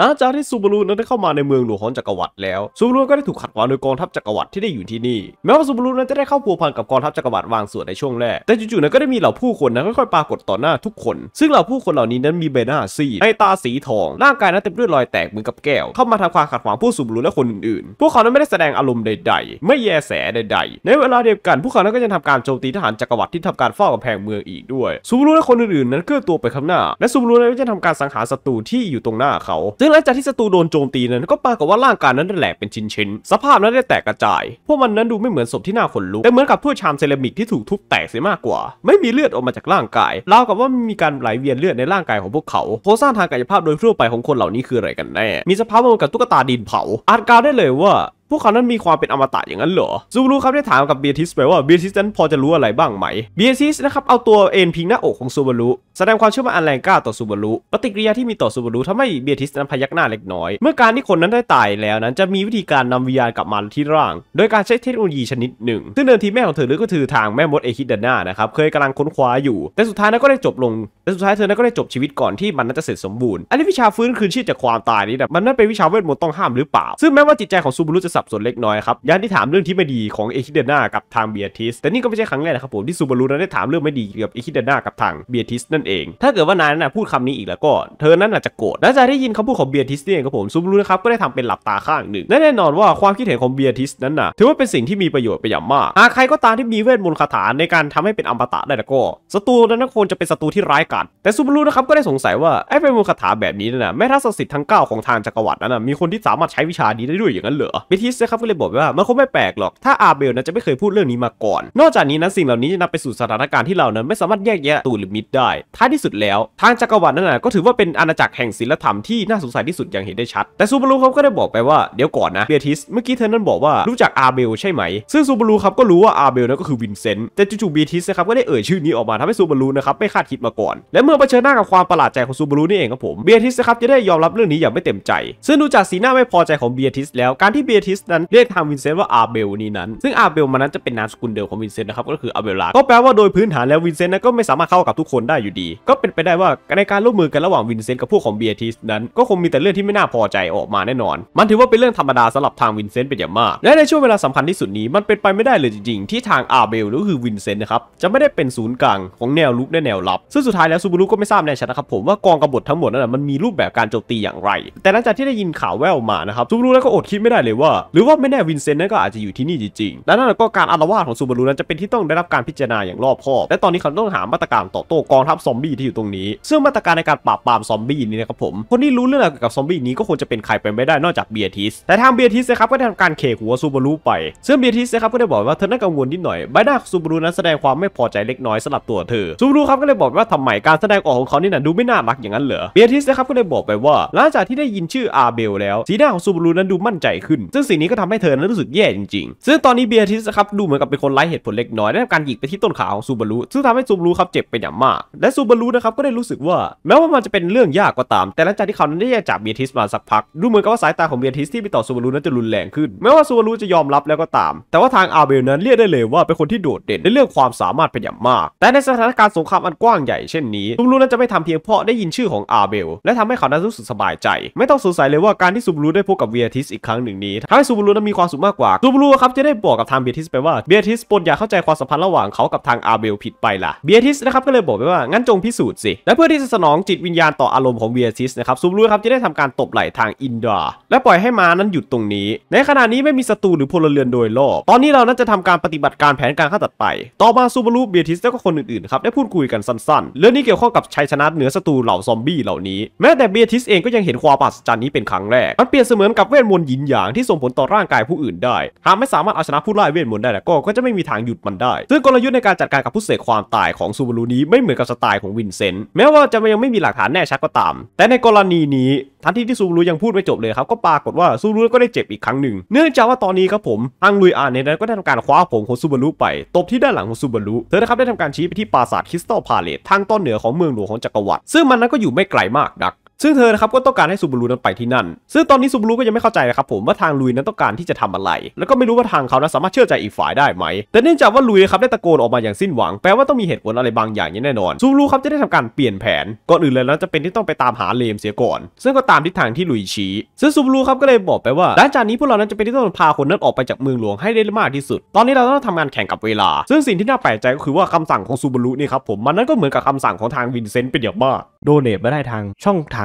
นะจากที่ซูบารุนั้นได้เข้ามาในเมืองหลวงของจักรวรรดิแล้วซูบารุก็ได้ถูกขัดขวางโดยกองทัพจักรวรรดิที่ได้อยู่ที่นี่ แม้ว่าซูบารุนั้นจะได้เข้าพัวพันกับกองทัพจักรวรรดิวางส่วนในช่วงแรก แต่จู่ๆนั้นก็ได้มีเหล่าผู้คนนั้นค่อยๆปรากฏต่อหน้าทุกคน ซึ่งเหล่าผู้คนเหล่านี้นั้นมีใบหน้าซีดในตาสีทองร่างกายนั้นเต็มด้วยรอยแตกเหมือนกับแก้ว เข้ามาทำความขัดขวางผู้ซูบารี่และคนอื่นๆ พวกเขานั้นไม่ได้แสดงอารมณ์ใด ๆ ไม่แยแสใดๆ ในเวลาเดียวกันพวกเขานั้นก็ยังทำการโจมตีทหารจักรวรรดิที่ทำการเฝ้ากำแพงเมืองอีกด้วยซูบารี่และคนอื่นๆนั้นเคลื่อนตัวไปข้างหน้า และซูบารี่นั้นก็ยังทำการสังหารศัตรูที่อยู่ตรงหน้าเขาซึ่งหลังจากที่ศัตรูโดนโจมตีนั้นก็ปรากฏว่าร่างกายนั้นได้แหลกเป็นชิ้นชิ้นสภาพนั้นได้แตกกระจาย พวกมันนั้นดูไม่เหมือนศพที่น่าขนลุกแต่เหมือนกับถ้วยชามเซรามิกที่ถูกทุบแตกเสียมากกว่า ไม่มีเลือดออกมาจากร่างกายราวกับว่ามีการไหลเวียนเลือดในร่างกายของพวกเขาโครงสร้างทางกายภาพโดยทั่วไปของคนเหล่านี้คืออะไรกันแน่มีสภาพเหมือนกับตุ๊กตาดินเผาอาจกล่าวได้เลยว่าพวกเขานั้นมีความเป็นอมตะอย่างนั้นเหรอซูรุครับได้ถามกับเบียทิสไปว่าเบียทิสนั้นพอจะรู้อะไรบ้างไหมเบียทิสนะครับเอาตัวเอ็นพิงหน้าอกของซูบารุแสดงความเชื่อมั่นอันแรงกล้าต่อซูบารุปฏิกิริยาที่มีต่อซูบารุทำให้เบียทิสนั้นพยักหน้าเล็กน้อย เมื่อการที่คนนั้นได้ตายแล้วนั้นจะมีวิธีการนำวิญญาณกลับมาที่ร่าง โดยการใช้เทคโนโลยีชนิดหนึ่งซึ่งเดิมทีแม่ของเธอหรือก็คือทางแม่มดเอคิดเดน่านะครับเคยกำลังค้นคว้าอยู่ แต่สุดท้ายนั้นก็ได้จบลงแต่สุดท้ายเธอนั้นก็ได้จบชีวิตก่อนที่มันนั้นจะเสร็จสมบูรณ์อันนี้วิชาฟื้นคืนชีพจากความตายนี้นะมันนั่นเป็นวิชาเวทมนต์ต้องห้ามหรือเปล่า ซึ่งแม้ว่าจิตใจของซูบารุจะสับสนเล็กน้อยครับย่านที่ถามเรื่องที่ไม่ดี ของเอคิเดนากับทางเบียทิสแต่นี่ก็ไม่ใช่ครั้งแรกนะครับผม ที่ซูบารุนั้นได้ถามเรื่องไม่ดีเกี่ยวกับเอคิเดนากับทางเบียทิสนั่นเอง ถ้าเกิดว่านายนั้พูดคำนี้อีกแล้วก็ เธอนั้นอาจจะโกรธและจะได้ยินคำพูดของเบียทิสเองครับผมซูบารุนะครับก็ได้ทำเป็นหลับตาข้างหนึ่งและแน่นอนว่าความคิดเห็นของเบียทิสนั้นน่ะถือว่าเป็นสิ่งที่มีประโยชน์ไปอย่างมากหากใครก็ตามที่มีเวทมนต์คาถาในการทำให้เป็นอมตะได้แล้วก็ศัตรูนั้นควรจะเป็นศัตรูที่ร้ายกาจแต่ซูบารุนะครับก็ได้สงสัยว่าไอ้เวทมนต์คาถาแบบนี้น่ะแม้ทัศสิทธิ์ทั้ง9 ของทางจักรวรรดินั้นมีคนที่สามารถใช้วิชานี้ได้ด้วยอย่างนั้นเหรอวิธีิสนะครับก็เลยบอกว่า มันคงไม่แปลกหรอกถ้าอาเบลนั้นจะไม่เคยพูดเรื่องนี้มาก่อน นอกจากนี้นะ สิ่งเหล่านี้จะนำไปสู่สถานการณ์ที่เรานั้นไม่สามารถแยกแยะตูหรือมิดได้ท้ายที่สุดแล้วทางจักรวรรดินั้นก็ถือว่าเป็นอาณาจักรแห่งศิลธรรมที่น่าสงสัยที่สุดอย่างเห็นได้ชัด แต่ซูบารูเขาก็ได้บอกไปว่า เดี๋ยวก่อนนะเบียทิสเมื่อกี้เธอนั้นบอกว่ารู้จักอาเบลใช่ไหม ซึ่งซูบารูครับก็รู้ว่าอาเบลนั้นก็คือวินเซนต์แต่จู่ๆเบียทิสนะครับก็ได้เอ่ยชื่อนี้ออกมาทำให้ซูบารูนะครับไม่คาดคิดมาก่อนและเมื่อเผชิญหน้ากับความประหลาดใจของซูบารูนี่เองครับผมเบียทิสนะครับจะได้ยอมรับเรื่องนี้อย่างไม่เต็มใจ ซึ่งดูจากสีหน้าไม่พอใจของเบียทิสแล้วการที่เบียทิสนั้นเรียกทางวินเซนต์ว่าอาเบลนี้นั้น ซึ่งอาเบลมันนั้นจะเป็นนามสกุลเดิมของวินเซนต์นะครับ ก็คืออาเบลลา ก็แปลว่าโดยพื้นฐานแล้ววินเซนต์นั้นก็ไม่สามารถเข้ากับทุกคนได้อยู่ดี ก็เป็นไปได้ว่าในการร่วมมือกันระหว่างวินเซนต์กับพวกของเบียทิสนั้น ก็คงมีแต่เรื่องที่ไม่น่าพอใจออกมาแน่นอน มันถือว่าเป็นเรื่องธรรมดาสำหรับทางวินเซนต์เป็นอย่างมาก และในช่วงเวลาสำคัญที่สุดนี้ มันเป็นไปไม่ได้เลยจริงๆ ที่ทางอาเบลหรือคือวินเซนต์นะครับ จะไม่ได้เป็นศูนย์กลางของแนวรุกและแนวรับซึ่งสุดท้ายแล้วซูบูรุก็ไม่ทราบแน่ชัดนะครับผมว่ากองกบฏทั้งหมดนั้นมันมีรูปแบบการโจมตีอย่างไร แต่หลังจากที่ได้ยินข่าวแววมานะครับซูบูรุแล้วก็อดคิดไม่ได้เลยว่าหรือว่าไม่แน่วินเซนต์นั้นก็อาจจะอยู่ที่นี่จริงๆดละนั้นก็การอารวาสของซูบารุนั้นจะเป็นที่ต้องได้รับการพิจารณาอย่างรอบคอบ และตอนนี้เขาต้องหามาตรการต่อโต้กองทัพซอมบี้ที่อยู่ตรงนี้ ซึ่งมาตรการในการปราบปรามซอมบี้นี่นะครับผม คนที่รู้เรื่องเกี่ยวกับซอมบี้นี้ก็ควรจะเป็นใครไปไม่ได้นอกจากเบียทิส แต่ทางเบียทิสนะครับก็ได้ทำการเคหัวซูบารุไป ซึ่งเบียทิสนะครับก็ได้บอกว่าเธอน้ากังวลนิดหน่อยใบหน้าซูบารุนั้นแสดงความไม่พอใจเล็กน้อยสำหรับตัวเธอซูบารุครับก็เลยบอกว่าทำไมการแสดงออกของเขานี่นะดูไม่น่ารักอย่างนั้นเหรอเบียทิสนะครับก็เลยบอกไปว่าหลังจากที่ได้ยินชื่ออาเบลแล้ว สีหน้าของซูบารุนั้นดูมั่นใจขึ้นซึ่งสิิ่งนี้ก็ทำให้เธอนั้นรู้สึกแย่จริงๆ ซึ่งตอนนี้เบียร์ทิสครับดูเหมือนกับเป็นคนไร้เหตุผลเล็กน้อย ได้รับการหยิกไปที่ต้นขาของซูบารุซึ่งทำให้ซูบารุครับเจ็บเป็นอย่างมาก และซูบารุนะครับก็ได้รู้สึกว่า แม้ว่ามันจะเป็นเรื่องยากก็ตาม แต่หลังจากที่เขานั้นได้แยกจากเบียร์ทิสมาสักพัก ดูเหมือนกับว่าสายตาของเบียร์ทิสที่ไปต่อซูบารุนั้นจะรุนแรงขึ้นแม้ว่าซูบารุจะยอมรับแล้วก็ตาม แต่ว่าทางอาเบลนั้นเรียกได้เลยว่าเป็นคนที่โดดเด่นในเรื่องความสามารถเป็นอย่างมาก แต่ในสถานการณ์สงครามอันกว้างใหญ่เช่นนี้ซูบารุนั้นจะไม่ทำเพียงเพราะได้ยินชื่อของอาเบล และทำให้เขานั้นรู้สึกสบาย ใจ ไม่ต้องสงสัยเลยว่าการที่ซูบารุได้พบกับเบียทิสอีกครั้งหนึ่งนี้ทำซูบูรุนั้นมีความสุขมากกว่า ซูบูรุครับจะได้บอกกับทางเบียทิสไปว่าเบียทิสปนอยากเข้าใจความสัมพันธ์ระหว่างเขากับทางอาเบลผิดไปล่ะ เบียทิสนะครับก็เลยบอกไปว่างั้นจงพิสูจน์สิ และเพื่อที่จะสนองจิตวิญญาณต่ออารมณ์ของเบียทิสนะครับซูบูรุครับจะได้ทำการตบไหล่ทางอินดาและปล่อยให้มานั้นหยุดตรงนี้ ในขณะนี้ไม่มีศัตรูหรือพลเรือนโดยรอบ ตอนนี้เรานั้นจะทำการปฏิบัติการแผนการขั้นตัดไป ต่อมาซูบูรุเบียทิสแล้วก็คนอื่นๆครับได้พูดคุยกันสั้นๆเรื่องนี้เกี่ยวข้องกับชัยชนะเหนือศัตรูเหล่าซอมบี้เหล่านี้แม้แต่เบียทิสเองก็ยังเห็นความปัศจรรย์นี้เป็นครั้งแรกมันเปรียบเสมือนกับเวทมนต์หยินหยางที่ส่งผลต่อร่างกายผู้อื่นได้หากไม่สามารถเอาชนะผู้ไล่เวทมนต์ได้แล้วก็ก็จะไม่มีทางหยุดมันได้ ซึ่งกลยุทธ์ในการจัดการกับผู้เสกความตายของซูบารุนี้ไม่เหมือนกับสไตล์ของวินเซนต์แม้ว่าจะยังไม่มีหลักฐานแน่ชัดก็ตาม แต่ในกรณีนี้ทันทีที่ซูบารุยังพูดไม่จบเลยครับก็ปรากฏว่าซูบารุก็ได้เจ็บอีกครั้งหนึ่งเนื่องจากว่าตอนนี้ครับผมทางลุยอาเนนั้นก็ได้ทำการคว้าผมของซูบารุไปตบที่ด้านหลังของซูบารุเธอนะครับได้ทำการชี้ไปที่ปราสาทคริสตัลพาเลตทางตอนเหนือของเมืองหลวงของจักรวรรดิซึ่งมันนั้นก็อยู่ไม่ไกลมากนักซึ่งเธอครับก็ต้องการให้ซูบูรุนั้นไปที่นั่น ซึ่งตอนนี้ซูบูรุก็ยังไม่เข้าใจนะครับผมว่าทางลุยนั้นต้องการที่จะทำอะไร แล้วก็ไม่รู้ว่าทางเขานั้นสามารถเชื่อใจอีกฝ่ายได้ไหม แต่เนื่องจากว่าลุยครับได้ตะโกนออกมาอย่างสิ้นหวัง แปลว่าต้องมีเหตุผลอะไรบางอย่างแน่นอน ซูบูรุครับจะได้ทำการเปลี่ยนแผน ก่อนอื่นเลยนั้นจะเป็นที่ต้องไปตามหาเลมเสียก่อน ซึ่งก็ตามทิศทางที่ลุยชี้ ซึ่งซูบูรุครับก็เลยบอกไปว่าหลังจากนี้พวกเรานั้นจะเป็นที่ต้องพาคนนั้นออกไปจากเมืองหลวงให้ได้มากที่สุด ตอนนี้เราต้องทางานแข่งกับเวลา ซึ่งสิ่งที่น่าแปลกใจก็คือว่าคำสั่งของซูบูรุนี่ครับผมมันนั้นก็เหมือนกับคำสั่งของทางวินเซนต์เป็นอย่างมากโดเนทม่ได้ทางช่องทา